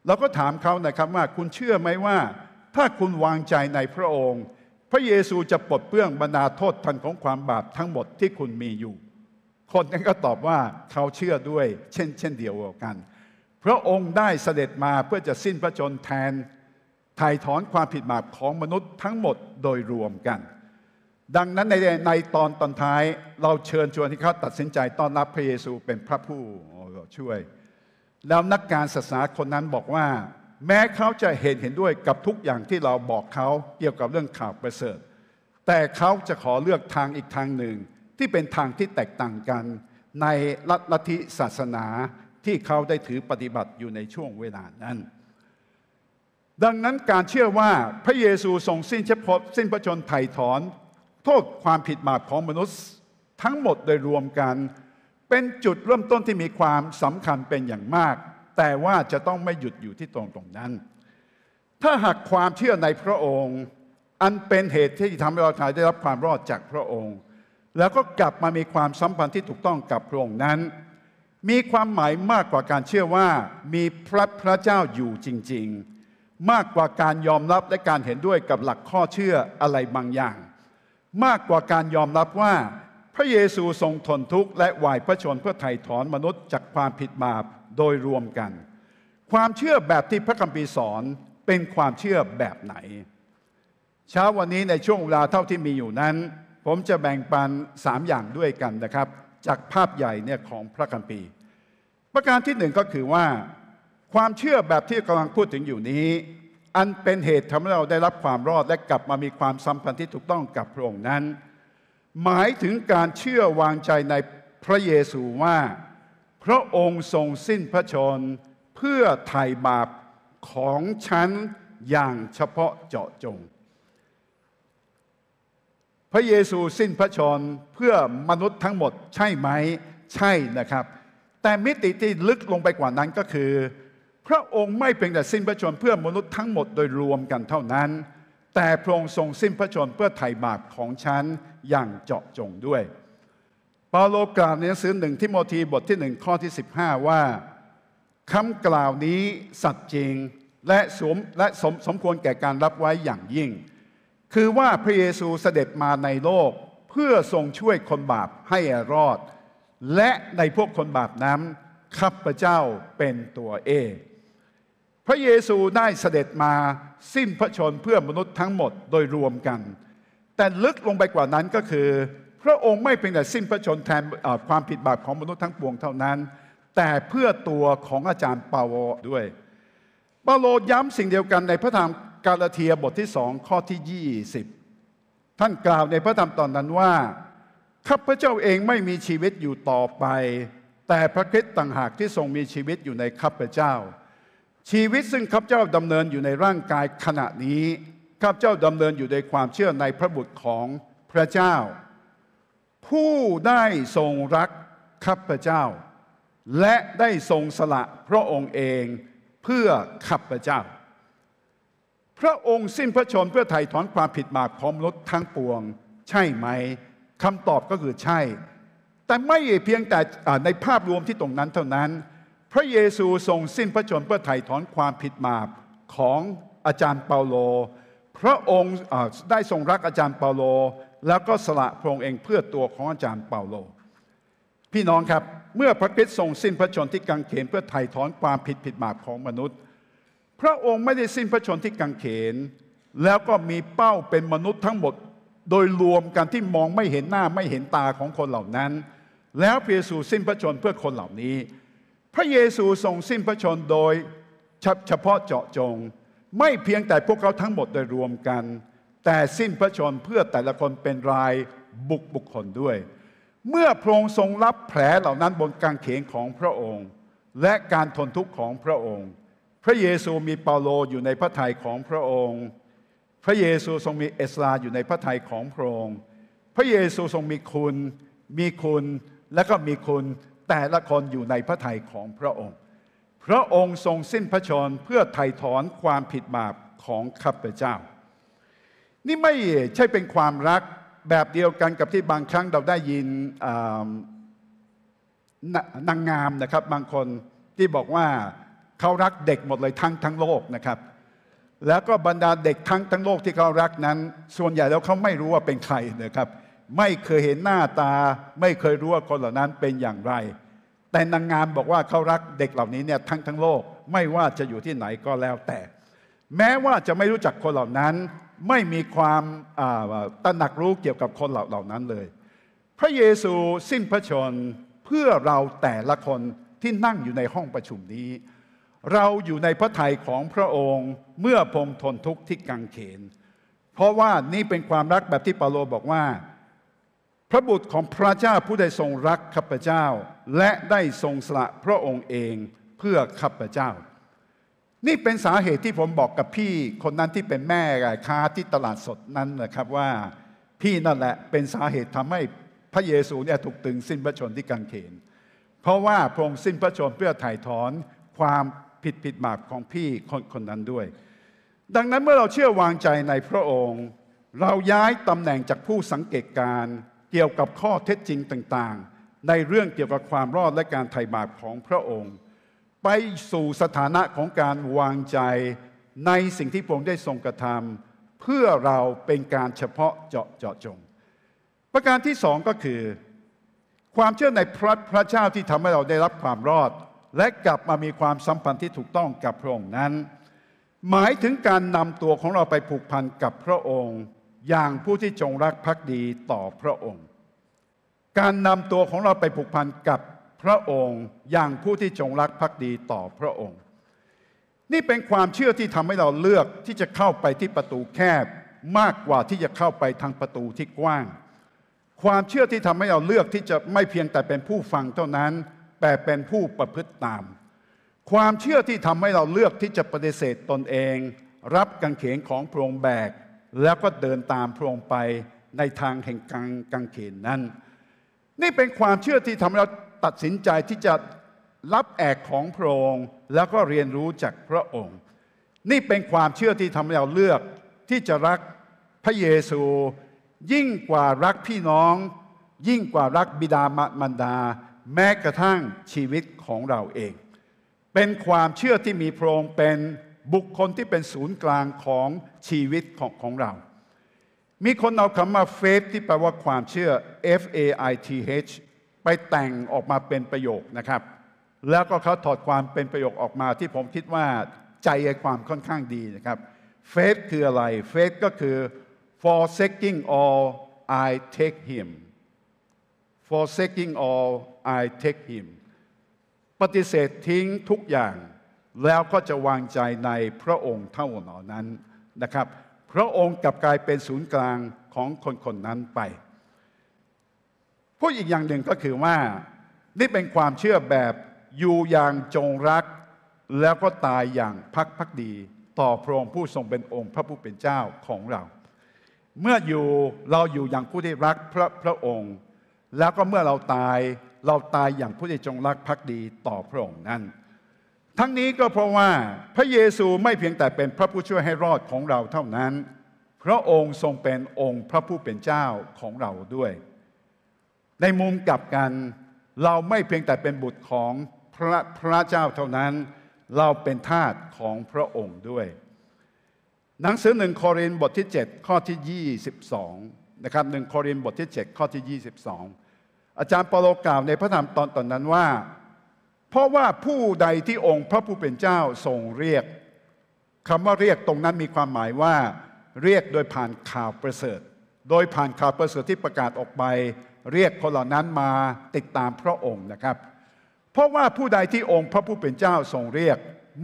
เราก็ถามเขานะครับว่าคุณเชื่อไหมว่าถ้าคุณวางใจในพระองค์ พระเยซูจะปลดเปลื้องบรรดาโทษทันของความบาปทั้งหมดที่คุณมีอยู่ คนนั้นก็ตอบว่าเขาเชื่อด้วย เช่นเช่นเดียวกัน พระองค์ได้เสด็จมาเพื่อจะสิ้นพระชนแทนไถ่ถอนความผิดบาปของมนุษย์ทั้งหมดโดยรวมกัน ดังนั้นในในตอนตอนท้าย เราเชิญชวนที่เขาตัดสินใจต้อนรับพระเยซูเป็นพระผู้ช่วยแล้วนักการศาสนาคนนั้นบอกว่า แม้เขาจะเห็นเห็นด้วยกับทุกอย่างที่เราบอกเขาเกี่ยวกับเรื่องข่าวประเสริฐแต่เขาจะขอเลือกทางอีกทางหนึ่ง ที่เป็นทางที่แตกต่างกัน ในลัทธิศาสนาที่เขาได้ถือปฏิบัติอยู่ในช่วงเวลานั้น ดังนั้นการเชื่อว่าพระเยซูทรงสิ้นเชพบ สิ้นพระชนไถ่ถอน โทษความผิดบาปของมนุษย์ทั้งหมดโดยรวมกันเป็นจุดเริ่มต้นที่มีความสำคัญเป็นอย่างมาก แต่ว่าจะต้องไม่หยุดอยู่ที่ตรงตรงนั้น ถ้าหากความเชื่อในพระองค์ อันเป็นเหตุที่ทำให้เราชายได้รับความรอดจากพระองค์ แล้วก็กลับมามีความสัมพันธ์ที่ถูกต้องกับพระองค์นั้น มีความหมายมากกว่าการเชื่อว่า มีพระพระเจ้าอยู่จริงๆ มากกว่าการยอมรับและการเห็นด้วยกับหลักข้อเชื่ออะไรบางอย่าง มากกว่าการยอมรับว่าพระเยซูทรงทนทุกข์และวายพระชนเพื่อไถ่ถอนมนุษย์ จากความผิดบาปโดยรวมกัน ความเชื่อแบบที่พระคัมภีร์สอนเป็นความเชื่อแบบไหน เช้าวันนี้ในช่วงเวลาเท่าที่มีอยู่นั้น ผมจะแบ่งปันสามอย่างด้วยกันนะครับ จากภาพใหญ่เนี่ยของพระคัมภีร์ประการที่หนึ่งก็คือว่าความเชื่อแบบที่กำลังพูดถึงอยู่นี้ อันเป็นเหตุทำให้เราได้รับความรอดและกลับมามีความสัมพันธ์ที่ถูกต้องกับพระองค์นั้นหมายถึงการเชื่อวางใจในพระเยซูว่า พระองค์ทรงสิ้นพระชนเพื่อไถ่บาปของฉันอย่างเฉพาะเจาะจง พระเยซูสิ้นพระชนเพื่อมนุษย์ทั้งหมดใช่ไหมใช่นะครับ แต่มิติที่ลึกลงไปกว่านั้นก็คือ พระองค์ไม่เพียงแต่สิ้นพระชนเพื่อมนุษย์ทั้งหมดโดยรวมกันเท่านั้นแต่พระองค์ทรงสิ้นพระชนเพื่อไถ่บาปของฉัน อย่างเจาะจงด้วย เปาโลกล่าวในหนังสือหนึ่งทิโมธีบทที่หนึ่งข้อที่ 15 ว่าคำกล่าวนี้สัตย์จริง และสมและสมสมควรแก่การรับไว้อย่างยิ่ง คือว่าพระเยซูเสด็จมาในโลกเพื่อทรงช่วยคนบาปให้รอด และในพวกคนบาปนั้นข้าพเจ้าเป็นตัวเองระเยซูได้เสด็จมาสิ้นพระชนเพื่อมนุษย์ทั้งหมดโดยรวมกัน แต่ลึกลงไปกว่านั้นก็คือ พระองค์ไม่เพียงแต่สิ้นพระชนแทนความผิดบาปของมนุษย์ทั้งปวงเท่านั้น แต่เพื่อตัวของอาจารย์เปาโลด้วยเปาโลย้ำสิ่งเดียวกันในพระธรรมกาลาเทียบทที่สองข้อที่20ท่านกล่าวในพระธรรมตอนนั้นว่าข้าพเจ้าเองไม่มีชีวิตอยู่ต่อไป แต่พระคริสต์ต่างหากที่ทรงมีชีวิตอยู่ในข้าพเจ้าชีวิตซึ่งข้าพเจ้าดำเนินอยู่ในร่างกายขณะนี้ข้าพเจ้าดำเนินอยู่ในความเชื่อในพระบุตรของพระเจ้า ผู้ได้ทรงรักข้าพเจ้า และได้ทรงสละพระองค์เองเพื่อข้าพเจ้า พระองค์สิ้นพระชนเพื่อไถ่ถอนความผิดบาปของมนุษย์ทั้งปวง ใช่ไหมคำตอบก็คือใช่ แต่ไม่เพียงแต่ในภาพรวมที่ตรงนั้นเท่านั้นพระเยซูทรงสิ้นพระชนเพื่อไถ่ถอนความผิดบาปของอาจารย์เปาโล พระองค์ได้ทรงรักอาจารย์เปาโล แล้วก็สละพระองค์เองเพื่อตัวของอาจารย์เปาโล พี่น้องครับเมื่อพระคริสต์ทรงสิ้นพระชนที่กังเขนเพื่อไถ่ถอนความผิดผิดบาปของมนุษย์ พระองค์ไม่ได้สิ้นพระชนที่กังเขนแล้วก็มีเป้าเป็นมนุษย์ทั้งหมดโดยรวมกันที่มองไม่เห็นหน้าไม่เห็นตาของคนเหล่านั้น แล้วพระเยซูสิ้นพระชนเพื่อคนเหล่านี้พระเยซูทรงสิ้นพระชนโดยเฉพาะเจาะจงไม่เพียงแต่พวกเขาทั้งหมดโดยรวมกัน แต่สิ้นพระชนเพื่อแต่ละคนเป็นรายบุคบุคคลด้วย เมื่อพระองค์ทรงรับแผลเหล่านั้นบนกางเขนของพระองค์ และการทนทุกข์ของพระองค์ พระเยซูมีเปาโลอยู่ในพระทัยของพระองค์ พระเยซูทรงมีเอสลาอยู่ในพระทัยของพระองค์ พระเยซูทรงมีคุณ มีคุณและก็มีคุณแต่ละคนอยู่ในพระทัยของพระองค์ พระองค์ทรงสิ้นพระชนเพื่อไถ่ถอนความผิดบาปของข้าพเจ้า นี่ไม่ใช่เป็นความรักแบบเดียวกันกับที่บางครั้งเราได้ยินนางงามนะครับบางคนที่บอกว่าเขารักเด็กหมดเลยทั้งทั้งโลกนะครับ แล้วก็บรรดาเด็กทั้งทั้งโลกที่เขารักนั้น ส่วนใหญ่แล้วเขาไม่รู้ว่าเป็นใครนะครับไม่เคยเห็นหน้าตา ไม่เคยรู้ว่าคนเหล่านั้นเป็นอย่างไร แต่นางงามบอกว่าเขารักเด็กเหล่านี้เนี่ยทั้งทั้งโลก ไม่ว่าจะอยู่ที่ไหนก็แล้วแต่ แม้ว่าจะไม่รู้จักคนเหล่านั้น ไม่มีความตระหนักรู้เกี่ยวกับคนเหล่านั้นเลย พระเยซูสิ้นพระชนเพื่อเราแต่ละคนที่นั่งอยู่ในห้องประชุมนี้ เราอยู่ในพระทัยของพระองค์เมื่อพงทนทุกข์ที่กังเขน เพราะว่านี่เป็นความรักแบบที่เปาโลบอกว่าพระบุตรของพระเจ้าผู้ได้ทรงรักข้าพเจ้า และได้ทรงสละพระองค์เองเพื่อข้าพเจ้า นี่เป็นสาเหตุที่ผมบอกกับพี่คนนั้นที่เป็นแม่ค้าที่ตลาดสดนั้นนะครับว่าพี่นั่นแหละเป็นสาเหตุทำให้พระเยซูเนี่ยถูกตึงสิ้นพระชนที่กังเขนเพราะว่าพระองค์สิ้นพระชนเพื่อไถ่ถอนความผิดผิดบาปของพี่คนคนนั้นด้วย ดังนั้นเมื่อเราเชื่อวางใจในพระองค์ เราย้ายตำแหน่งจากผู้สังเกตการเกี่ยวกับข้อเท็จจริงต่างๆ ในเรื่องเกี่ยวกับความรอดและการไถ่บาปของพระองค์ ไปสู่สถานะของการวางใจในสิ่งที่พระองค์ได้ทรงกระทำเพื่อเราเป็นการเฉพาะเจาะเจาะจง ประการที่สองก็คือ ความเชื่อในพระพระเจ้าที่ทำให้เราได้รับความรอดและกลับมามีความสัมพันธ์ที่ถูกต้องกับพระองค์นั้น หมายถึงการนำตัวของเราไปผูกพันกับพระองค์อย่างผู้ที่จงรักภักดีต่อพระองค์ การนำตัวของเราไปผูกพันกับพระองค์ อย่างผู้ที่จงรักภักดีต่อพระองค์ นี่เป็นความเชื่อที่ทำให้เราเลือกที่จะเข้าไปที่ประตูแคบมากกว่าที่จะเข้าไปทางประตูที่กว้าง ความเชื่อที่ทำให้เราเลือกที่จะไม่เพียงแต่เป็นผู้ฟังเท่านั้น แต่เป็นผู้ประพฤติตาม ความเชื่อที่ทำให้เราเลือกที่จะปฏิเสธตนเอง รับกังเขนของพระองค์แบกแล้วก็เดินตามพระองค์ไปในทางแห่งกังกังเขนนั้น นี่เป็นความเชื่อที่ทำให้เราตัดสินใจที่จะรับแอกของพระองค์แล้วก็เรียนรู้จากพระองค์ นี่เป็นความเชื่อที่ทำให้เราเลือกที่จะรักพระเยซู ยิ่งกว่ารักพี่น้อง ยิ่งกว่ารักบิดามารดา แม้กระทั่งชีวิตของเราเอง เป็นความเชื่อที่มีพระองค์เป็นบุคคลที่เป็นศูนย์กลางของชีวิตของของเรา มีคนเอาคำว่า faith ที่แปลว่าความเชื่อ F A I T H ไปแต่งออกมาเป็นประโยคนะครับ แล้วก็เขาถอดความเป็นประโยคออกมาที่ผมคิดว่าใจความค่อนข้างดีนะครับ faith คืออะไร faith ก็คือ forsaking all I take him forsaking all I take him ปฏิเสธทิ้งทุกอย่างแล้วก็จะวางใจในพระองค์เท่าหนอนั้นนะครับ พระองค์กลับกลายเป็นศูนย์กลางของคนคนนั้นไปพูดอีกอย่างหนึ่งก็คือว่านี่เป็นความเชื่อแบบอยู่อย่างจงรัก แล้วก็ตายอย่างพักพักดีต่อพระองค์ผู้ทรงเป็นองค์พระผู้เป็นเจ้าของเรา เมื่ออยู่เราอยู่อย่างผู้ที่รักพระพระองค์ แล้วก็เมื่อเราตายเราตายอย่างผู้ที่จงรักพักดีต่อพระองค์นั้นทั้งนี้ก็เพราะว่าพระเยซูไม่เพียงแต่เป็นพระผู้ช่วยให้รอดของเราเท่านั้น พระองค์ทรงเป็นองค์พระผู้เป็นเจ้าของเราด้วย ในมุมกลับกันเราไม่เพียงแต่เป็นบุตรของพระพระเจ้าเท่านั้น เราเป็นทาสของพระองค์ด้วย หนังสือหนึ่งโครินบทที่7ข้อที่22นะครับหนึ่งโครินบทที่7ข้อที่22อาจารย์เปโลกล่าวในพระธรรมตอนตอนนั้นว่าเพราะว่าผู้ใดที่องค์พระผู้เป็นเจ้าทรงเรียกคำว่าเรียกตรงนั้นมีความหมายว่า เรียกโดยผ่านข่าวประเสริฐ โดยผ่านข่าวประเสริฐที่ประกาศออกไป เรียกคนเหล่านั้นมาติดตามพระองค์นะครับ เพราะว่าผู้ใดที่องค์พระผู้เป็นเจ้าทรงเรียก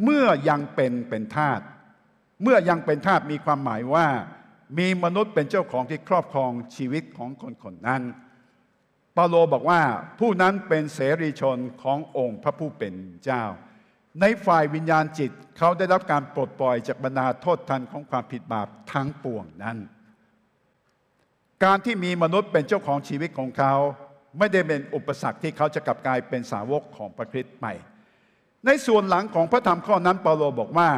เมื่อยังเป็นเป็นทาสเมื่อยังเป็นทาสมีความหมายว่า มีมนุษย์เป็นเจ้าของที่ครอบครองชีวิตของคนคนนั้นเปาโลบอกว่าผู้นั้นเป็นเสรีชนขององค์พระผู้เป็นเจ้า ในฝ่ายวิญญาณจิตเขาได้รับการปลดปล่อยจากบรรดาโทษทันของความผิดบาปทั้งปวงนั้น การที่มีมนุษย์เป็นเจ้าของชีวิตของเขา ไม่ได้เป็นอุปสรรคที่เขาจะกลับกลายเป็นสาวกของพระคริสต์ใหม่ ในส่วนหลังของพระธรรมข้อนั้นเปาโลบอกว่า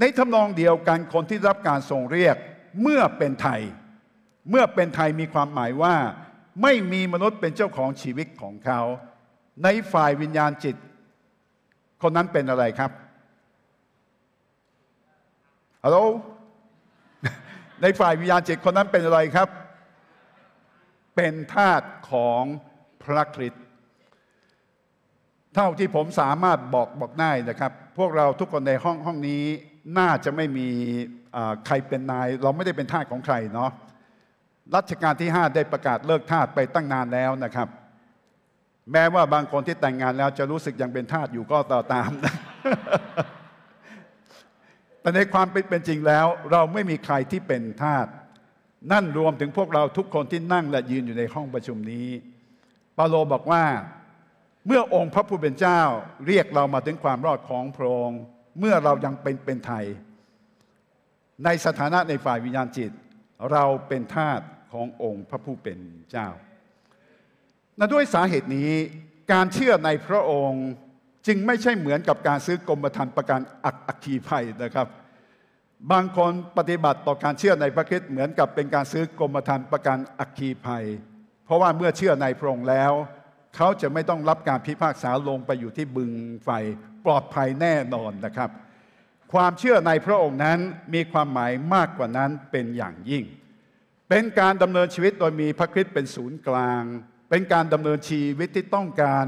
ในทำนองเดียวกันคนที่รับการทรงเรียกเมื่อเป็นไทย เมื่อเป็นไทยมีความหมายว่าไม่มีมนุษย์เป็นเจ้าของชีวิตของเขา ในฝ่ายวิญญาณจิต คนนั้นเป็นอะไรครับ ฮัลโหล ในฝ่ายวิญญาณจิตคนนั้นเป็นอะไรครับ เป็นทาสของพระคริสต์เท่าที่ผมสามารถบอกบอกได้นะครับ พวกเราทุกคนในห้องห้องนี้ น่าจะไม่มีใครเป็นนาย เราไม่ได้เป็นทาสของใคร เนาะรัชกาลที่ห้าได้ประกาศเลิกทาสไปตั้งนานแล้วนะครับ แม้ว่าบางคนที่แต่งงานแล้วจะรู้สึกยังเป็นทาสอยู่ก็ต่อตามนะแต่ในความเป็นจริงแล้ว เราไม่มีใครที่เป็นทาสนั่นรวมถึงพวกเราทุกคนที่นั่งและยืนอยู่ในห้องประชุมนี้ ปาโลบอกว่า เมื่อองค์พระผู้เป็นเจ้าเรียกเรามาถึงความรอดของพระองค์เมื่อเรายังเป็นเป็นไทย ในสถานะในฝ่ายวิญญาณจิตเราเป็นทาสขององค์พระผู้เป็นเจ้านะด้วยสาเหตุนี้การเชื่อในพระองค์จึงไม่ใช่เหมือนกับการซื้อกรมธรรม์ประกันอักขีภัยนะครับ บางคนปฏิบัติต่อการเชื่อในพระคิดเหมือนกับเป็นการซื้อกรมธรรม์ประกันอักขีภัย เพราะว่าเมื่อเชื่อในพระองค์แล้วเขาจะไม่ต้องรับการพิพากษาลงไปอยู่ที่บึงไฟปลอดภัยแน่นอนนะครับ ความเชื่อในพระองค์นั้นมีความหมายมากกว่านั้นเป็นอย่างยิ่งเป็นการดำเนินชีวิตโดยมีพระคริสต์เป็นศูนย์กลาง เป็นการดำเนินชีวิตที่ต้องการ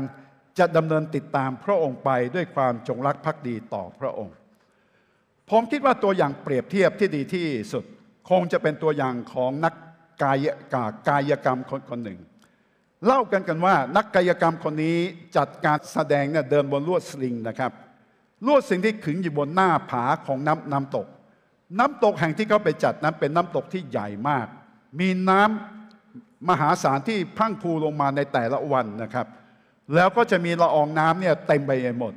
จะดำเนินติดตามพระองค์ไปด้วยความจงรักภักดีต่อพระองค์ ผมคิดว่าตัวอย่างเปรียบเทียบที่ดีที่สุดคงจะเป็นตัวอย่างของนักกายกากายกรรมคนคนหนึ่ง เล่ากันกันว่า นักกายกรรมคนนี้จัดการแสดงเนี่ยเดินบนลวดสลิงนะครับ ลวดสลิงที่ขึงอยู่บนหน้าผาของน้ำน้ำตก น้ำตกแห่งที่เขาไปจัดนั้นเป็นน้ำตกที่ใหญ่มากมีน้ำมหาศาลที่พังพูลงมาในแต่ละวันนะครับ แล้วก็จะมีละอองน้ำเนี่ยเต็มไปหมด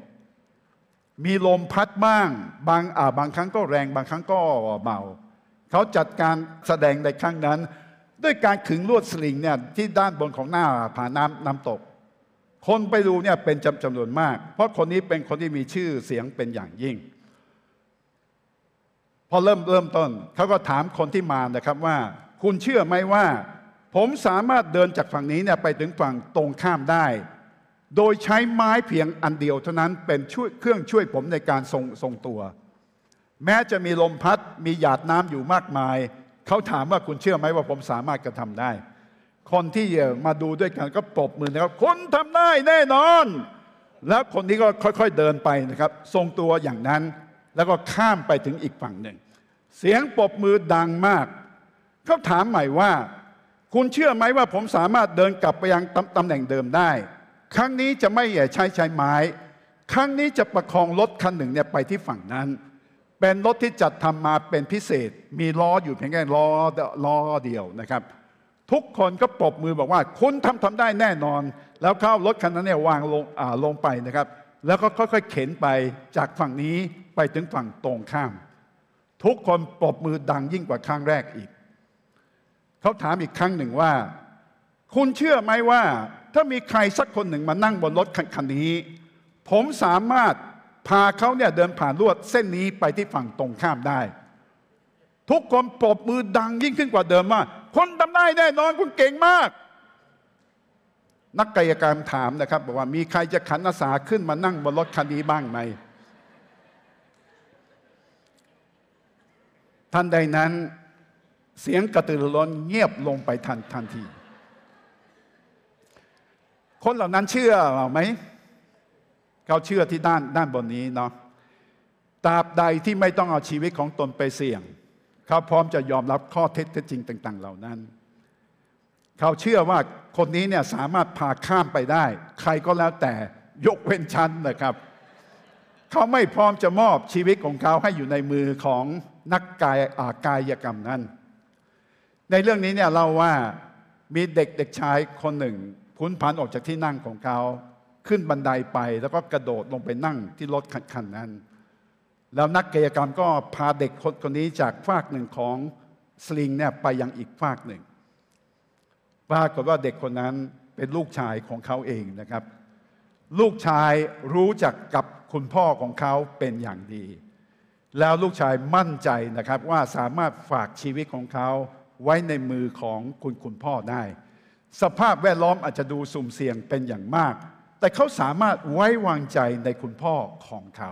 มีลมพัดบ้างบางอ่าบางครั้งก็แรงบางครั้งก็เบา เขาจัดการแสดงในครั้งนั้น ด้วยการขึงลวดสลิงเนี่ยที่ด้านบนของหน้าผาน้ำน้ำตก คนไปดูเนี่ยเป็นจำจำนวนมาก เพราะคนนี้เป็นคนที่มีชื่อเสียงเป็นอย่างยิ่ง พอเริ่มเริ่มต้นเขาก็ถามคนที่มานะครับว่าคุณเชื่อไหมว่าผมสามารถเดินจากฝั่งนี้เนี่ยไปถึงฝั่งตรงข้ามได้ โดยใช้ไม้เพียงอันเดียวเท่านั้น เป็นช่วยเครื่องช่วยผมในการทรงทรงตัว แม้จะมีลมพัดมีหยาดน้ำอยู่มากมาย เขาถามว่าคุณเชื่อไหมว่าผมสามารถกระทำได้ คนที่มาดูด้วยกันก็ปรบมือนะครับคุณทำได้แน่นอน แล้วคนนี้ก็ค่อยๆเดินไปนะครับ ทรงตัวอย่างนั้นแล้วก็ข้ามไปถึงอีกฝั่งหนึ่งเสียงปรบมือดังมากเขาถามใหม่ว่าคุณเชื่อไหมว่าผมสามารถเดินกลับไปยังตำตำแหน่งเดิมได้ ครั้งนี้จะไม่แยใช้ใช้ไม้ครั้งนี้จะประคองรถคันหนึ่งเนี่ยไปที่ฝั่งนั้น เป็นรถที่จัดทำมาเป็นพิเศษมีล้ออยู่เพียงแค่ล้อล้อเดียวนะครับ ทุกคนก็ปรบมือบอกว่า คุณทำทำได้แน่นอน แล้วเข้ารถคันนั้นเนี่ยวางลงลงไปนะครับ แล้วก็ค่อยๆเข็นไปจากฝั่งนี้ไปถึงฝั่งตรงข้าม ทุกคนปรบมือดังยิ่งกว่าครั้งแรกอีกเขาถามอีกครั้งหนึ่งว่า คุณเชื่อไหมว่า ถ้ามีใครสักคนหนึ่งมานั่งบนรถคันนี้ ผมสามารถพาเขาเนี่ยเดินผ่านลวดเส้นนี้ไปที่ฝั่งตรงข้ามได้ ทุกคนปรบมือดังยิ่งขึ้นกว่าเดิมว่าคนทำได้แน่นอนคุณเก่งมาก นักกายกรรมถามนะครับบอกว่ามีใครจะขันอาสาขึ้นมานั่งบนรถคันนี้บ้างไหมท่านใดนั้นเสียงกระตือรือร้นเงียบลงไปทันทันที คนเหล่านั้นเชื่อหรือไหม เขาเชื่อที่ด้านด้านบนนี้เนาะตราบใดที่ไม่ต้องเอาชีวิตของตนไปเสี่ยง เขาพร้อมจะยอมรับข้อเท็จจริงต่าง ๆเหล่านั้น เขาเชื่อว่าคนนี้เนี่ยสามารถพาข้ามไปได้ ใครก็แล้วแต่ยกเว้นชั้นนะครับ เขาไม่พร้อมจะมอบชีวิตของเขาให้อยู่ในมือของนักกายอากายกรรมนั้นในเรื่องนี้เนี่ยเล่าว่ามีเด็กเด็กชายคนหนึ่งพุนพัน ออกจากที่นั่งของเขา ขึ้นบันไดไปแล้วก็กระโดดลงไปนั่งที่รถคันนั้น แล้วนักกายกรรมก็พาเด็กคนคนนี้จากฟากหนึ่งของสลิงเนี่ยไปยังอีกฟากหนึ่งปรากฏว่าเด็กคนนั้นเป็นลูกชายของเขาเองนะครับ ลูกชายรู้จักกับคุณพ่อของเขาเป็นอย่างดี แล้วลูกชายมั่นใจนะครับว่าสามารถฝากชีวิตของเขาไว้ในมือของคุณคุณพ่อได้ สภาพแวดล้อมอาจจะดูสุ่มเสี่ยงเป็นอย่างมาก แต่เขาสามารถไว้วางใจในคุณพ่อของเขา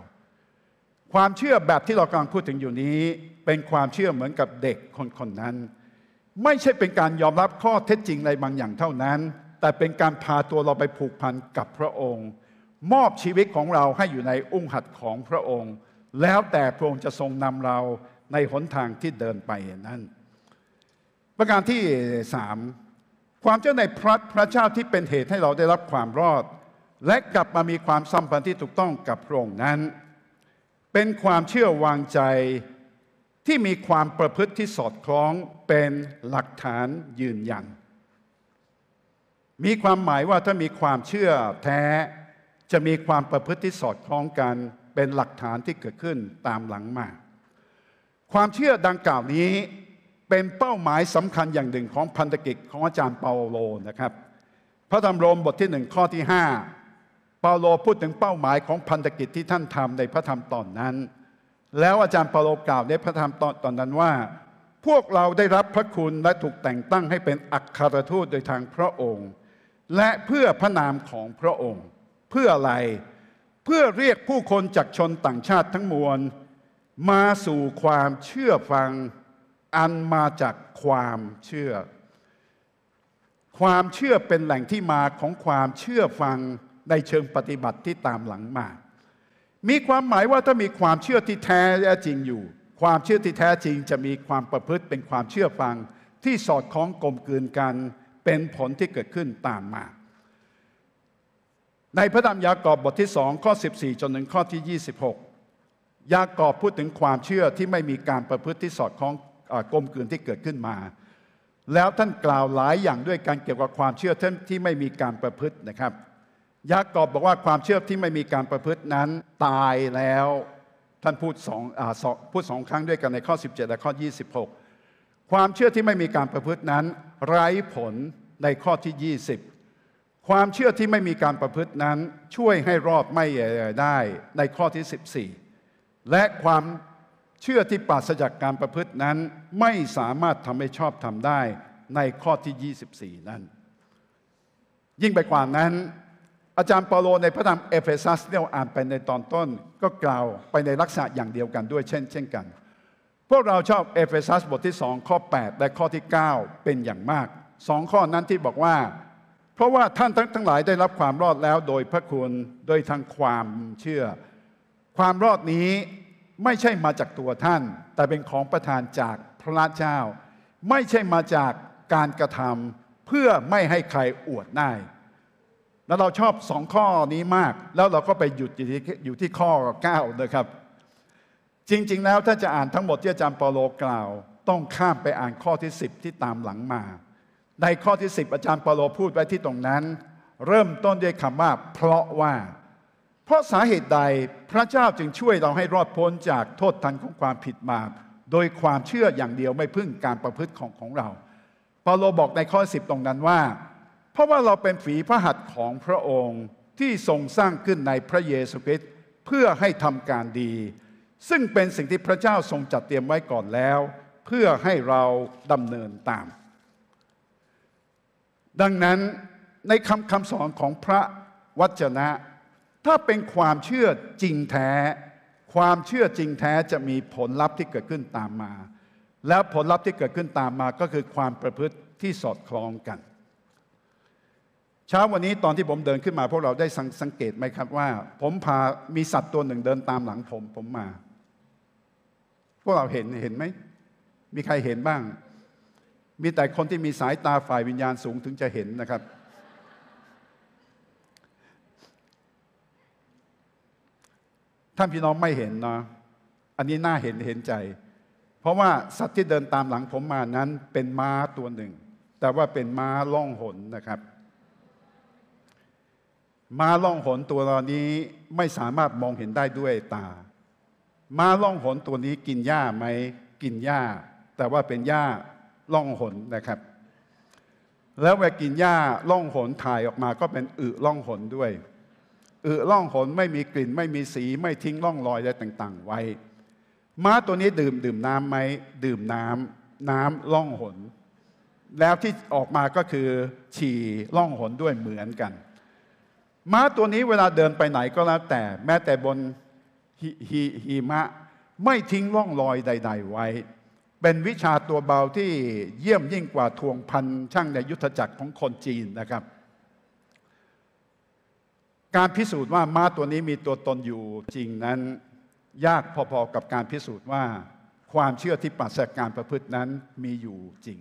ความเชื่อแบบที่เรากำลังพูดถึงอยู่นี้เป็นความเชื่อเหมือนกับเด็กคนคนนั้น ไม่ใช่เป็นการยอมรับข้อเท็จจริงในบางอย่างเท่านั้น แต่เป็นการพาตัวเราไปผูกพันกับพระองค์ มอบชีวิตของเราให้อยู่ในอุ้งหัดของพระองค์ แล้วแต่พระองค์จะทรงนำเราในหนทางที่เดินไปนั้นประการที่สามความเจ้าในพระพระเจ้าที่เป็นเหตุให้เราได้รับความรอด และกลับมามีความสัมพันธ์ที่ถูกต้องกับพระองค์นั้น เป็นความเชื่อวางใจที่มีความประพฤติที่สอดคล้องเป็นหลักฐานยืนยันมีความหมายว่าถ้ามีความเชื่อแท้ จะมีความประพฤติที่สอดคล้องกัน เป็นหลักฐานที่เกิดขึ้นตามหลังมาความเชื่อดังกล่าวนี้เป็นเป้าหมายสำคัญอย่างหนึ่งของพันธกิจของอาจารย์เปาโลนะครับ พระธรรมโรมบทที่หนึ่งข้อที่5เปาโลพูดถึงเป้าหมายของพันธกิจที่ท่านทำในพระธรรมตอนนั้น แล้วอาจารย์เปาโลกล่าวในพระธรรมตอนตอนนั้นว่า พวกเราได้รับพระคุณและถูกแต่งตั้งให้เป็นอัครทูตโดยทางพระองค์ และเพื่อพระนามของพระองค์ เพื่ออะไรเพื่อเรียกผู้คนจากชนต่างชาติทั้งมวล มาสู่ความเชื่อฟังอันมาจากความเชื่อ ความเชื่อเป็นแหล่งที่มาของความเชื่อฟังในเชิงปฏิบัติที่ตามหลังมา มีความหมายว่าถ้ามีความเชื่อที่แท้จริงอยู่ ความเชื่อที่แท้จริงจะมีความประพฤติเป็นความเชื่อฟังที่สอดคล้องกลมกลืนกัน เป็นผลที่เกิดขึ้นตามมา ในพระธรรมยากอบบทที่สองข้อ14จนถึงข้อที่26 ยากอบพูดถึงความเชื่อที่ไม่มีการประพฤติที่สอดคล้องกลมกลืนที่เกิดขึ้นมา แล้วท่านกล่าวหลายอย่างด้วยการเกี่ยวกับความเชื่อท่านที่ไม่มีการประพฤตินะครับยากอบบอกว่าความเชื่อที่ไม่มีการประพฤตินั้น ตายแล้วท่านพูดสองอพูดสองครั้งด้วยกันในข้อ 17 และข้อ 26 ความเชื่อที่ไม่มีการประพฤตินั้น ไร้ผลในข้อที่20ความเชื่อที่ไม่มีการประพฤตินั้นช่วยให้รอดไม่ได้ในข้อที่14และความเชื่อที่ปราศจากการประพฤตินั้น ไม่สามารถทำให้ชอบทำได้ในข้อที่ 24 นั้น ยิ่งไปกว่านั้น อาจารย์เปาโล ในพระธรรมเอเฟซัสที่เราอ่านไปในตอนต้น ก็กล่าวไปในลักษณะอย่างเดียวกันด้วยเช่นเช่นกัน พวกเราชอบเอเฟซัสบทที่สองข้อ 8 และข้อที่ 9 เป็นอย่างมากสองข้อนั้นที่บอกว่า เพราะว่าท่านทั้งหลายได้รับความรอดแล้วโดยพระคุณโดยทางความเชื่อ ความรอดนี้ไม่ใช่มาจากตัวท่าน แต่เป็นของประทานจากพระเจ้า ไม่ใช่มาจากการกระทำเพื่อไม่ให้ใครอวดได้ แล้วเราชอบสองข้อนี้มาก แล้วเราก็ไปหยุดอยู่ที่อยู่ที่ข้อ9นะครับ จริง ๆ แล้วถ้าจะอ่านทั้งหมดที่อาจารย์ปอโลกล่าว ต้องข้ามไปอ่านข้อที่ 10 ที่ตามหลังมา ในข้อที่ 10อาจารย์ปอโลพูดไว้ที่ตรงนั้น เริ่มต้นด้วยคำว่า เพราะว่าเพราะสาเหตุใดพระเจ้าจึงช่วยเราให้รอดพ้นจากโทษทันของความผิดมาโดยความเชื่ออย่างเดียวไม่พึ่งการประพฤติของของเราเปาโลบอกในข้อ 10 ตรงนั้นว่า เพราะว่าเราเป็นฝีพระหัตถ์ของพระองค์ที่ทรงสร้างขึ้นในพระเยซูคริสต์เพื่อให้ทำการดี ซึ่งเป็นสิ่งที่พระเจ้าทรงจัดเตรียมไว้ก่อนแล้ว เพื่อให้เราดำเนินตาม ดังนั้นในคำคำสอนของพระวจนะถ้าเป็นความเชื่อจริงแท้ ความเชื่อจริงแท้จะมีผลลัพธ์ที่เกิดขึ้นตามมา แล้วผลลัพธ์ที่เกิดขึ้นตามมาก็คือความประพฤติที่สอดคล้องกัน เช้าวันนี้ตอนที่ผมเดินขึ้นมาพวกเราได้สังเกตไหมครับว่า ผมพามีสัตว์ตัวหนึ่งเดินตามหลังผมผมมา พวกเราเห็นเห็นไหมมีใครเห็นบ้าง มีแต่คนที่มีสายตาฝ่ายวิญญาณสูงถึงจะเห็นนะครับท่านพี่น้องไม่เห็นนะอันนี้น่าเห็นเห็นใจ เพราะว่า สัตว์ที่เดินตามหลังผมมานั้นเป็นม้าตัวหนึ่ง แต่ว่าเป็นม้าล่องหนนะครับ ม้าล่องหนตัวนี้ไม่สามารถมองเห็นได้ด้วยตา ม้าล่องหนตัวนี้กินหญ้าไหม กินหญ้า แต่ว่าเป็นหญ้าล่องหนนะครับ แล้วเวลากินหญ้าล่องหนถ่ายออกมาก็เป็นอึล่องหนด้วยอือล่องหนไม่มีกลิ่นไม่มีสีไม่ทิ้งร่องรอยอะไรต่าง ๆ ไว้ม้าตัวนี้ดื่มดื่มน้ำไหมดื่มน้ำน้ำล่องหนแล้วที่ออกมาก็คือ ฉี่ล่องหนด้วยเหมือนกันม้าตัวนี้เวลาเดินไปไหนก็แล้ว แต่แม้แต่บนหิมะไม่ทิ้งร่องรอยใด ๆไว้ เป็นวิชาตัวเบาที่เยี่ยมยิ่งกว่าทวงพันช่างในยุทธจักรของคนจีนนะครับการพิสูจน์ว่าม้าตัวนี้มีตัวตนอยู่จริงนั้น ยากพอๆกับการพิสูจน์ว่า ความเชื่อที่ปราศจากการประพฤตินั้นมีอยู่จริง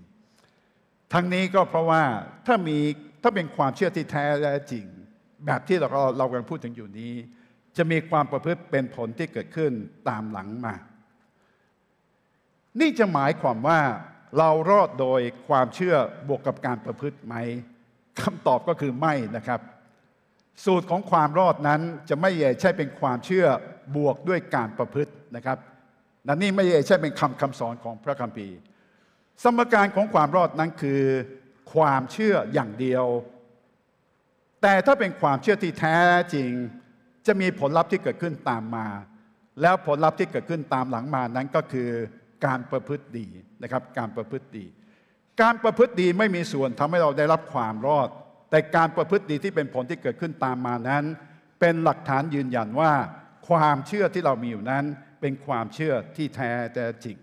ทั้งนี้ก็เพราะว่าถ้ามีถ้าเป็นความเชื่อที่แท้และจริง แบบที่เราเรากำลังพูดถึงอยู่นี้ จะมีความประพฤติเป็นผลที่เกิดขึ้นตามหลังมา นี่จะหมายความว่าเรารอดโดยความเชื่อบวกกับการประพฤติไหมคำตอบก็คือไม่นะครับสูตรของความรอดนั้นจะไม่ใช่เป็นความเชื่อบวกด้วยการประพฤตินะครับนั่นนี่ไม่ใช่เป็นคำคำสอนของพระคัมภีร์สมการของความรอดนั้นคือความเชื่ออย่างเดียว แต่ถ้าเป็นความเชื่อที่แท้จริงจะมีผลลัพธ์ที่เกิดขึ้นตามมา แล้วผลลัพธ์ที่เกิดขึ้นตามหลังมานั้นก็คือ การประพฤติดีนะครับ การประพฤติดีการประพฤติดีไม่มีส่วนทำให้เราได้รับความรอดแต่การประพฤติดีที่เป็นผลที่เกิดขึ้นตามมานั้น เป็นหลักฐานยืนยันว่า ความเชื่อที่เรามีอยู่นั้นเป็นความเชื่อที่แท้แต่จริง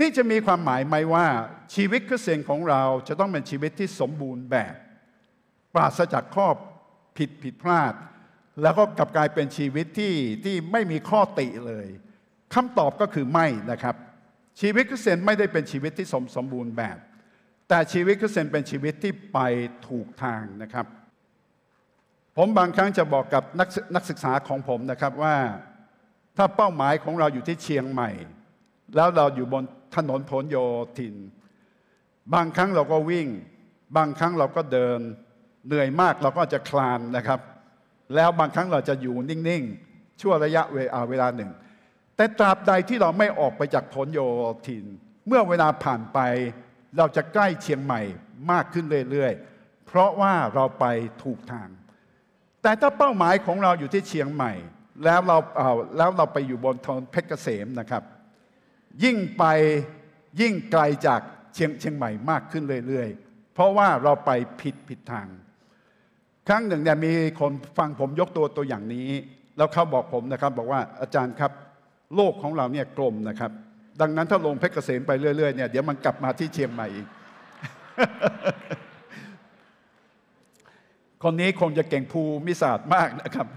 นี่จะมีความหมายไหมว่าชีวิตคือเสียนของเราจะต้องเป็นชีวิตที่สมบูรณ์แบบ ปราศจากข้อผิดผิดพลาด แล้วก็กลับกลายเป็นชีวิตที่ที่ไม่มีข้อติเลยคำตอบก็คือไม่นะครับ ชีวิตคริสเตียนไม่ได้เป็นชีวิตที่สมสมบูรณ์แบบแต่ชีวิตคริสเตียนเป็นชีวิตที่ไปถูกทางนะครับ ผมบางครั้งจะบอกกับนักนักศึกษาของผมนะครับว่าถ้าเป้าหมายของเราอยู่ที่เชียงใหม่ แล้วเราอยู่บนถนนพลโยธินบางครั้งเราก็วิ่ง บางครั้งเราก็เดินเหนื่อยมากเราก็จะคลานนะครับ แล้วบางครั้งเราจะอยู่นิ่งๆชั่วระยะเวลาหนึ่ง แต่ตราบใดที่เราไม่ออกไปจากพลโยธินเมื่อเวลาผ่านไปเราจะใกล้เชียงใหม่มากขึ้นเรื่อย ๆ เพราะว่าเราไปถูกทาง แต่ถ้าเป้าหมายของเราอยู่ที่เชียงใหม่แล้วเราเอาแล้วเราไปอยู่บนทอนเพชรเกษมนะครับ ยิ่งไปยิ่งไกลจากเชียงเชียงใหม่มากขึ้นเรื่อย ๆ เพราะว่าเราไปผิดผิดทาง ครั้งหนึ่งเนี่ยมีคนฟังผมยกตัวตัวอย่างนี้ แล้วเขาบอกผมนะครับบอกว่าอาจารย์ครับโลกของเราเนี่ยกลมนะครับดังนั้นถ้าลงเพชรเกษมไปเรื่อย ๆ เนี่ยเดี๋ยวมันกลับมาที่เชียงใหม่อีกคนนี้คงจะเก่งภูมิศาสตร์มากนะครับ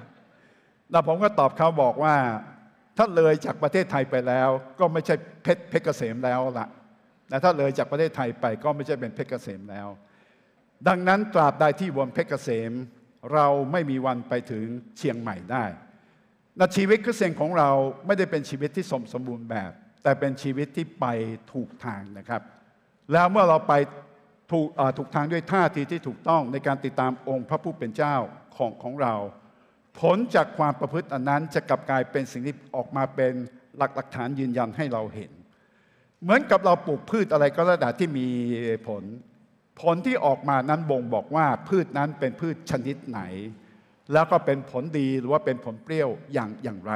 แล้วผมก็ตอบเขาบอกว่า ถ้าเลยจากประเทศไทยไปแล้วก็ไม่ใช่เพชรเพชรเกษมแล้วล่ะแต่ถ้าเลยจากประเทศไทยไปก็ไม่ใช่เป็นเพชรเกษมแล้ว ดังนั้นตราบใดที่วนเพชรเกษมเราไม่มีวันไปถึงเชียงใหม่ได้ะชีวิตคริสเตียนของเราไม่ได้เป็นชีวิตที่สมสมบูรณ์แบบแต่เป็นชีวิตที่ไปถูกทางนะครับ แล้วเมื่อเราไปถูกถูกทางด้วยท่าทีที่ถูกต้องในการติดตามองค์พระผู้เป็นเจ้าของของเรา ผลจากความประพฤติอันนั้นจะกลับกลายเป็นสิ่งที่ออกมาเป็นหลักหลักฐานยืนยันให้เราเห็น เหมือนกับเราปลูกพืชอะไรก็ระดับที่มีผล ผลที่ออกมานั้นบ่งบอกว่าพืชนั้นเป็นพืชชนิดไหน แล้วก็เป็นผลดีหรือว่าเป็นผลเปรี้ยวอย่างอย่างไร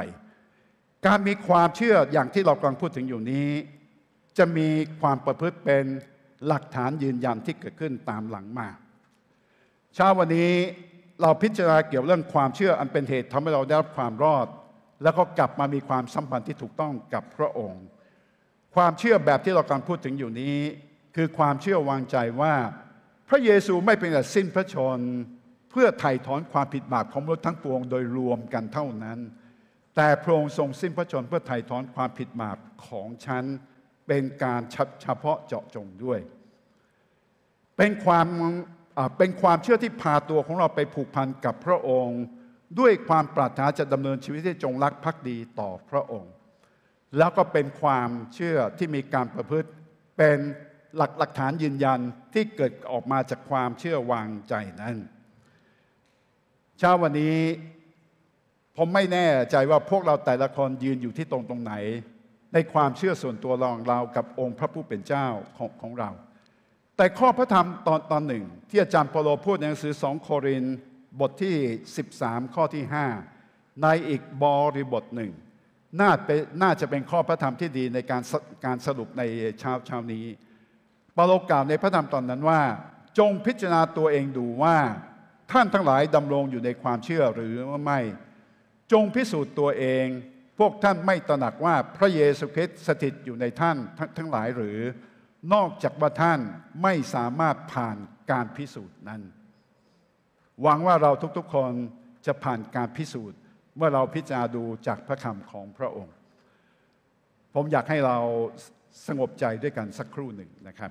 การมีความเชื่ออย่างที่เรากำลังพูดถึงอยู่นี้ จะมีความประพฤติเป็นหลักฐานยืน ยันที่เกิดขึ้นตามหลังมาเช้าวันนี้เราพิจารณาเกี่ยวเรื่องความเชื่ออันเป็นเหตุทำให้เราได้รับความรอด แล้วก็กลับมามีความสัมพันธ์ที่ถูกต้องกับพระองค์ ความเชื่อแบบที่เรากำลังพูดถึงอยู่นี้ คือความเชื่อวางใจว่าพระเยซูไม่เป็นแต่สิ้นพระชนเพื่อไถ่ถอนความผิดบาปของมนุษย์ทั้งปวงโดยรวมกันเท่านั้นแต่พระองค์ทรงสิ้นพระชนเพื่อไถ่ถอนความผิดบาปของฉันเป็นการเฉพาะเจาะจงด้วย เป็นความเป็นความเชื่อที่พาตัวของเราไปผูกพันกับพระองค์ด้วยความปรารถนาจะดำเนินชีวิตที่จงรักภักดีต่อพระองค์ แล้วก็เป็นความเชื่อที่มีการประพฤติ เป็นหลักหลักฐานยืนยันที่เกิดออกมาจากความเชื่อวางใจนั้นเช้าวันนี้ผมไม่แน่ใจว่าพวกเราแต่ละคนยืนอยู่ที่ตรงตรงไหน ในความเชื่อส่วนตัวรองเรากับองค์พระผู้เป็นเจ้าของของเรา แต่ข้อพระธรรมตอนตอนหนึ่ง ที่อาจารย์เปโลพูดในหนังสือสองโครินบทที่ 13 ข้อที่5ในอีกบริบทหนึ่งน่าเป็นน่าจะเป็นข้อพระธรรมที่ดีในการการสรุปในเช้าเช้านี้ปโลกล่าวในพระธรรมตอนนั้นว่า จงพิจารณาตัวเองดูว่าท่านทั้งหลายดำรงอยู่ในความเชื่อหรือไม่จงพิสูจน์ตัวเอง พวกท่านไม่ตระหนักว่าพระเยซูคริสต์สถิตอยู่ในท่านทั้งหลายหรือ นอกจากว่าท่านไม่สามารถผ่านการพิสูจน์นั้น หวังว่าเราทุกๆคนจะผ่านการพิสูจน์เมื่อเราพิจารณาดูจากพระคำของพระองค์ ผมอยากให้เราสงบใจด้วยกันสักครู่หนึ่งนะครับ